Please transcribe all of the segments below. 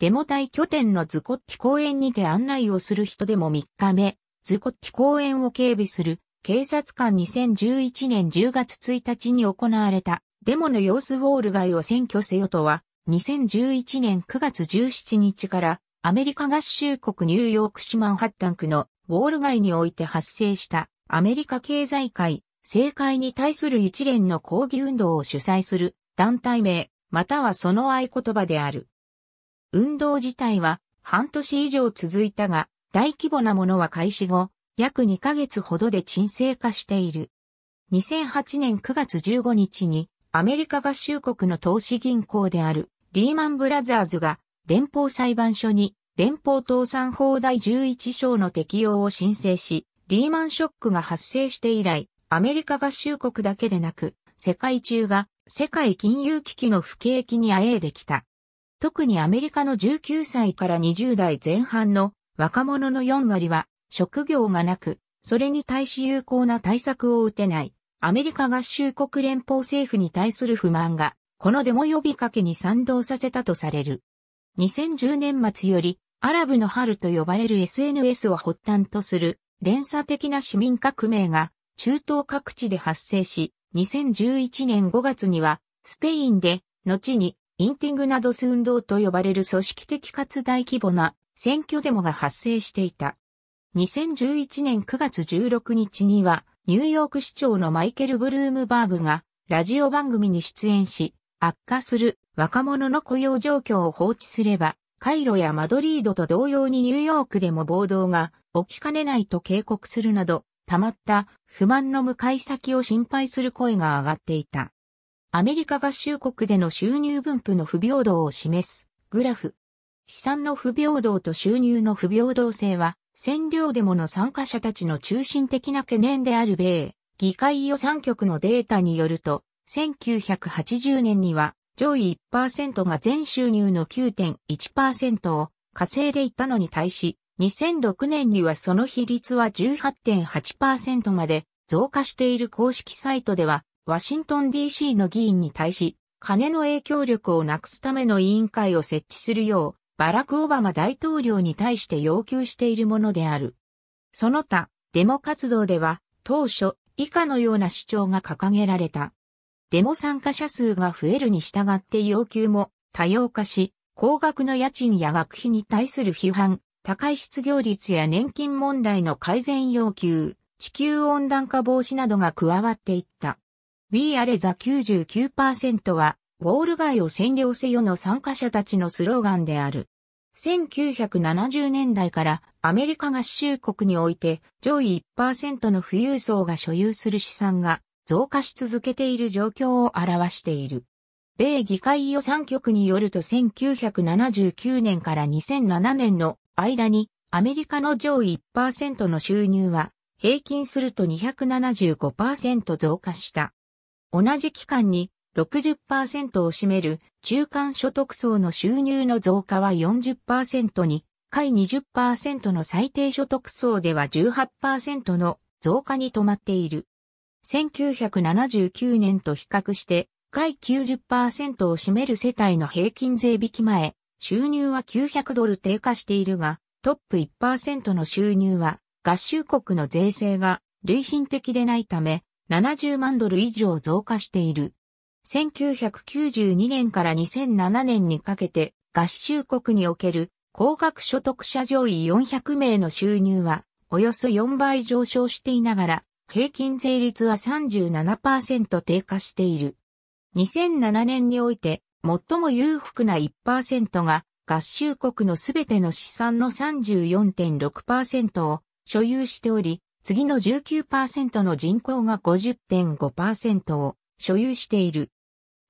デモ隊拠点のズコッティ公園にて案内をする人でも3日目、ズコッティ公園を警備する警察官2011年10月1日に行われたデモの様子ウォール街を占拠せよとは2011年9月17日からアメリカ合衆国ニューヨーク市マンハッタン区のウォール街において発生したアメリカ経済界政界に対する一連の抗議運動を主催する団体名またはその合言葉である。運動自体は半年以上続いたが、大規模なものは開始後、約2ヶ月ほどで沈静化している。2008年9月15日に、アメリカ合衆国の投資銀行であるリーマンブラザーズが連邦裁判所に連邦倒産法第11章の適用を申請し、リーマンショックが発生して以来、アメリカ合衆国だけでなく、世界中が世界金融危機の不景気にあえいできた。特にアメリカの19歳から20代前半の若者の4割は職業がなく、それに対し有効な対策を打てない、アメリカ合衆国連邦政府に対する不満が、このデモ呼びかけに賛同させたとされる。2010年末より、アラブの春と呼ばれる SNS を発端とする連鎖的な市民革命が中東各地で発生し、2011年5月にはスペインで、後にインティングなどス運動と呼ばれる組織的かつ大規模な選挙デモが発生していた。2011年9月16日には、ニューヨーク市長のマイケル・ブルームバーグが、ラジオ番組に出演し、悪化する若者の雇用状況を放置すれば、カイロやマドリードと同様にニューヨークでも暴動が起きかねないと警告するなど、溜まった不満の向かい先を心配する声が上がっていた。アメリカ合衆国での収入分布の不平等を示すグラフ。資産の不平等と収入の不平等性は、占領デモの参加者たちの中心的な懸念である米、議会予算局のデータによると、1980年には上位1%が全収入の9.1%を稼いでいたのに対し、2006年にはその比率は18.8%まで増加している公式サイトでは、ワシントン DC の議員に対し、金の影響力をなくすための委員会を設置するよう、バラク・オバマ大統領に対して要求しているものである。その他、デモ活動では、当初、以下のような主張が掲げられた。デモ参加者数が増えるに従って要求も多様化し、高額の家賃や学費に対する批判、高い失業率や年金問題の改善要求、地球温暖化防止などが加わっていった。We Are the 99%は、ウォール街を占領せよの参加者たちのスローガンである。1970年代からアメリカ合衆国において上位1%の富裕層が所有する資産が増加し続けている状況を表している。米議会予算局によると1979年から2007年の間にアメリカの上位1%の収入は平均すると275%増加した。同じ期間に60%を占める中間所得層の収入の増加は40%に、下位20%の最低所得層では18%の増加に止まっている。1979年と比較して、下位90%を占める世帯の平均税引き前、収入は900ドル低下しているが、トップ1%の収入は合衆国の税制が累進的でないため、70万ドル以上増加している。1992年から2007年にかけて合衆国における高額所得者上位400名の収入はおよそ4倍上昇していながら平均税率は37%低下している。2007年において最も裕福な1%が合衆国のすべての資産の34.6%を所有しており、次の19%の人口が50.5%を所有している。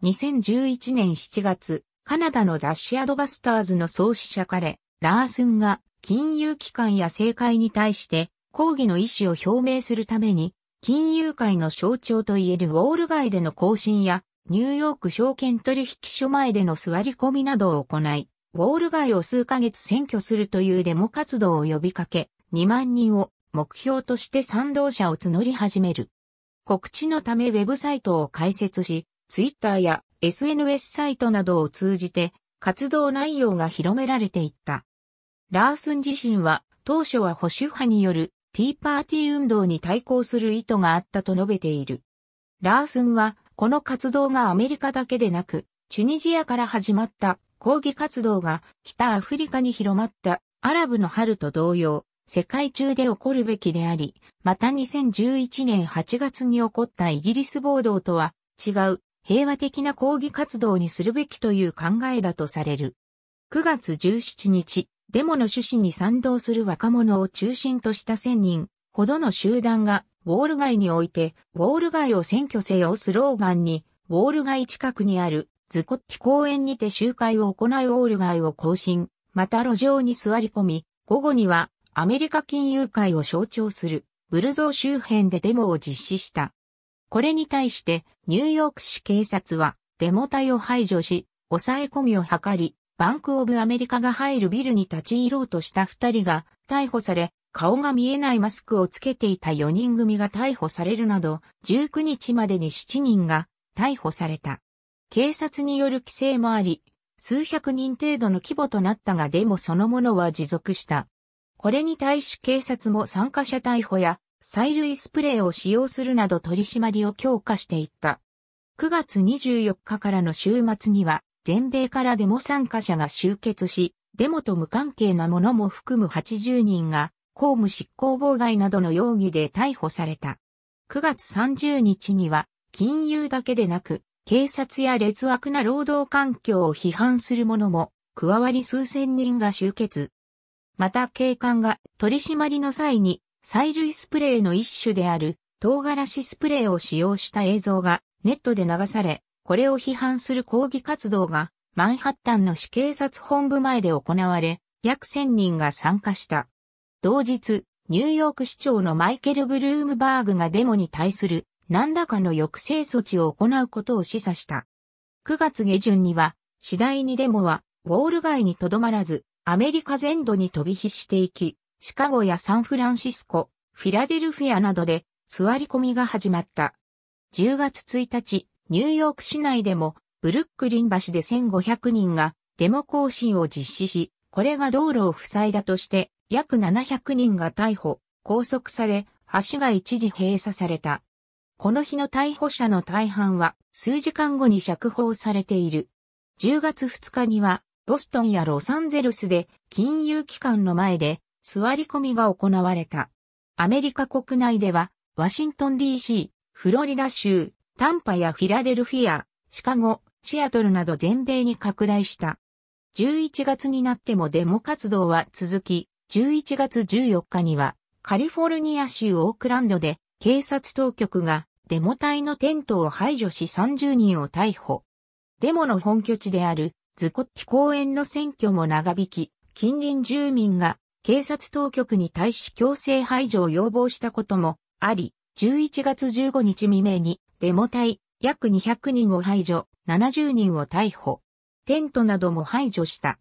2011年7月、カナダの雑誌アドバスターズの創始者彼、ラースンが金融機関や政界に対して抗議の意思を表明するために、金融界の象徴といえるウォール街での更新や、ニューヨーク証券取引所前での座り込みなどを行い、ウォール街を数ヶ月占拠するというデモ活動を呼びかけ、2万人を目標として賛同者を募り始める。告知のためウェブサイトを開設し、ツイッターや SNS サイトなどを通じて活動内容が広められていった。ラースン自身は当初は保守派によるティーパーティー運動に対抗する意図があったと述べている。ラースンはこの活動がアメリカだけでなく、チュニジアから始まった抗議活動が北アフリカに広まったアラブの春と同様、世界中で起こるべきであり、また2011年8月に起こったイギリス暴動とは違う平和的な抗議活動にするべきという考えだとされる。9月17日、デモの趣旨に賛同する若者を中心とした1000人ほどの集団がウォール街において、ウォール街を選挙せよスローガンに、ウォール街近くにあるズコッティ公園にて集会を行いウォール街を行進、また路上に座り込み、午後にはアメリカ金融界を象徴するブルゾー周辺でデモを実施した。これに対してニューヨーク市警察はデモ隊を排除し、抑え込みを図り、バンクオブアメリカが入るビルに立ち入ろうとした二人が逮捕され、顔が見えないマスクをつけていた4人組が逮捕されるなど、19日までに7人が逮捕された。警察による規制もあり、数百人程度の規模となったがデモそのものは持続した。これに対し警察も参加者逮捕や催涙スプレーを使用するなど取り締まりを強化していった。9月24日からの週末には全米からデモ参加者が集結し、デモと無関係なものも含む80人が公務執行妨害などの容疑で逮捕された。9月30日には金融だけでなく警察や劣悪な労働環境を批判する者も加わり数千人が集結。また警官が取り締まりの際に催涙スプレーの一種である唐辛子スプレーを使用した映像がネットで流され、これを批判する抗議活動がマンハッタンの市警察本部前で行われ、約1000人が参加した。同日、ニューヨーク市長のマイケル・ブルームバーグがデモに対する何らかの抑制措置を行うことを示唆した。9月下旬には次第にデモはウォール街にとどまらずアメリカ全土に飛び火していき、シカゴやサンフランシスコ、フィラデルフィアなどで座り込みが始まった。10月1日、ニューヨーク市内でもブルックリン橋で1500人がデモ行進を実施し、これが道路を塞いだとして約700人が逮捕、拘束され、橋が一時閉鎖された。この日の逮捕者の大半は数時間後に釈放されている。10月2日にはボストンやロサンゼルスで金融機関の前で座り込みが行われた。アメリカ国内では、ワシントン DC、フロリダ州、タンパやフィラデルフィア、シカゴ、シアトルなど全米に拡大した。11月になってもデモ活動は続き、11月14日にはカリフォルニア州オークランドで警察当局がデモ隊のテントを排除し30人を逮捕。デモの本拠地であるズコッティ公園の選挙も長引き、近隣住民が警察当局に対し強制排除を要望したこともあり、11月15日未明にデモ隊約200人を排除、70人を逮捕、テントなども排除した。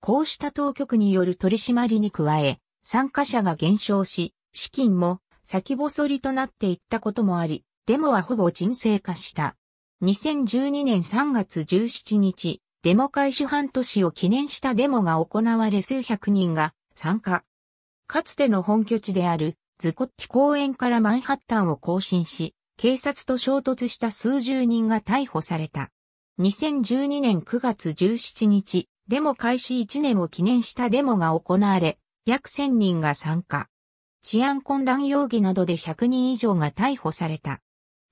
こうした当局による取り締まりに加え、参加者が減少し、資金も先細りとなっていったこともあり、デモはほぼ沈静化した。2012年3月17日、デモ開始半年を記念したデモが行われ数百人が参加。かつての本拠地であるズコッティ公園からマンハッタンを行進し、警察と衝突した数十人が逮捕された。2012年9月17日、デモ開始1年を記念したデモが行われ、約1000人が参加。治安混乱容疑などで100人以上が逮捕された。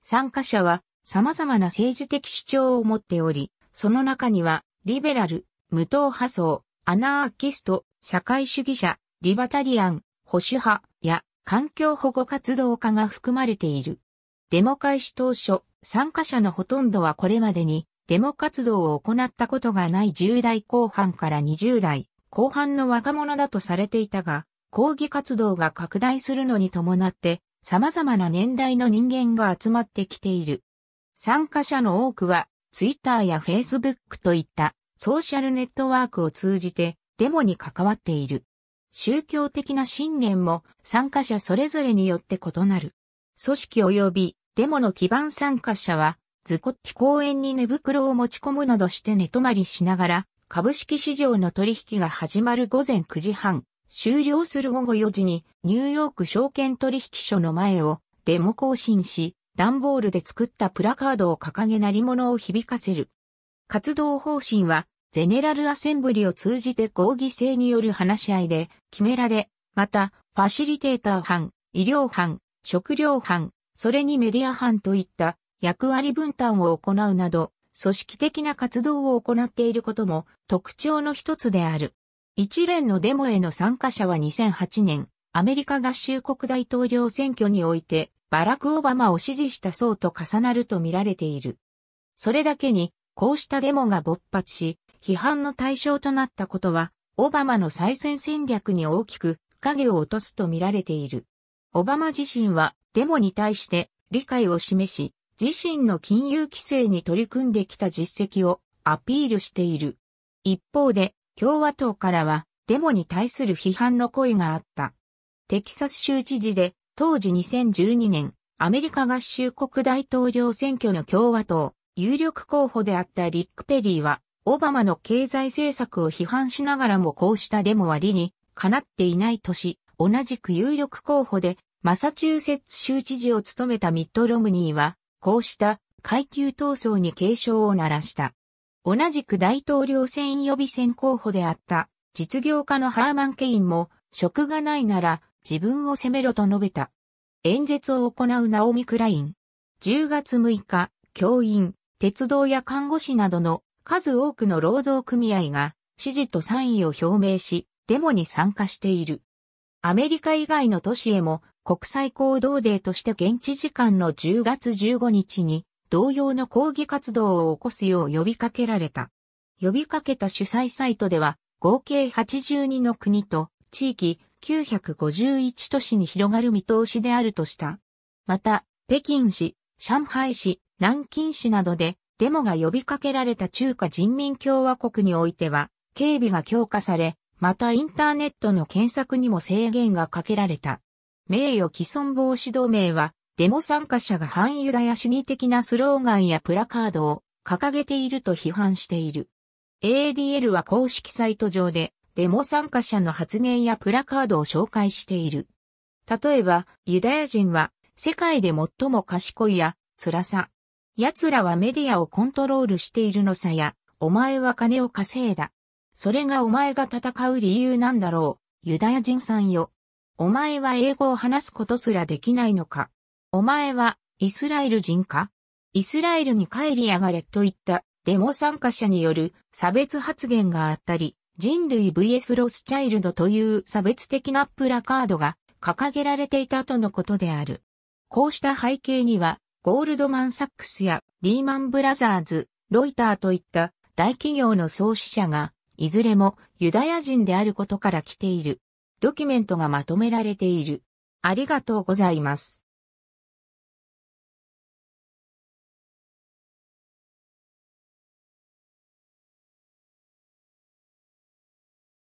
参加者は様々な政治的主張を持っており、その中には、リベラル、無党派層、アナーキスト、社会主義者、リバタリアン、保守派や環境保護活動家が含まれている。デモ開始当初、参加者のほとんどはこれまでにデモ活動を行ったことがない10代後半から20代後半の若者だとされていたが、抗議活動が拡大するのに伴って様々な年代の人間が集まってきている。参加者の多くはツイッターやフェイスブックといったソーシャルネットワークを通じてデモに関わっている。宗教的な信念も参加者それぞれによって異なる。組織及びデモの基盤参加者は、ズコッティ公園に寝袋を持ち込むなどして寝泊まりしながら、株式市場の取引が始まる午前9時半、終了する午後4時にニューヨーク証券取引所の前をデモ更新し、段ボールで作ったプラカードを掲げ鳴り物を響かせる。活動方針は、ゼネラルアセンブリを通じて合議制による話し合いで決められ、また、ファシリテーター班、医療班、食料班、それにメディア班といった役割分担を行うなど、組織的な活動を行っていることも特徴の一つである。一連のデモへの参加者は2008年、アメリカ合衆国大統領選挙においてバラク・オバマを支持した層と重なると見られている。それだけに、こうしたデモが勃発し、批判の対象となったことは、オバマの再選戦略に大きく影を落とすと見られている。オバマ自身はデモに対して理解を示し、自身の金融規制に取り組んできた実績をアピールしている。一方で、共和党からはデモに対する批判の声があった。テキサス州知事で当時2012年、アメリカ合衆国大統領選挙の共和党、有力候補であったリック・ペリーは、オバマの経済政策を批判しながらもこうしたデモ割に、かなっていない年、同じく有力候補で、マサチューセッツ州知事を務めたミッド・ロムニーは、こうした階級闘争に警鐘を鳴らした。同じく大統領選予備選候補であった実業家のハーマン・ケインも職がないなら自分を責めろと述べた。演説を行うナオミ・クライン。10月6日、教員、鉄道や看護師などの数多くの労働組合が支持と賛意を表明し、デモに参加している。アメリカ以外の都市へも国際行動デーとして現地時間の10月15日に同様の抗議活動を起こすよう呼びかけられた。呼びかけた主催サイトでは合計82の国と地域、951都市に広がる見通しであるとした。また、北京市、上海市、南京市などでデモが呼びかけられた中華人民共和国においては、警備が強化され、またインターネットの検索にも制限がかけられた。名誉毀損防止同盟は、デモ参加者が反ユダヤ主義的なスローガンやプラカードを掲げていると批判している。ADL は公式サイト上で、デモ参加者の発言やプラカードを紹介している。例えば、ユダヤ人は世界で最も賢いや辛さ。奴らはメディアをコントロールしているのさや、お前は金を稼いだ。それがお前が戦う理由なんだろう、ユダヤ人さんよ。お前は英語を話すことすらできないのか。お前はイスラエル人かイスラエルに帰りやがれといったデモ参加者による差別発言があったり、人類 VS ロスチャイルドという差別的なプラカードが掲げられていたとのことである。こうした背景には、ゴールドマンサックスやリーマンブラザーズ、ロイターといった大企業の創始者が、いずれもユダヤ人であることから来ている。ドキュメントがまとめられている。ありがとうございます。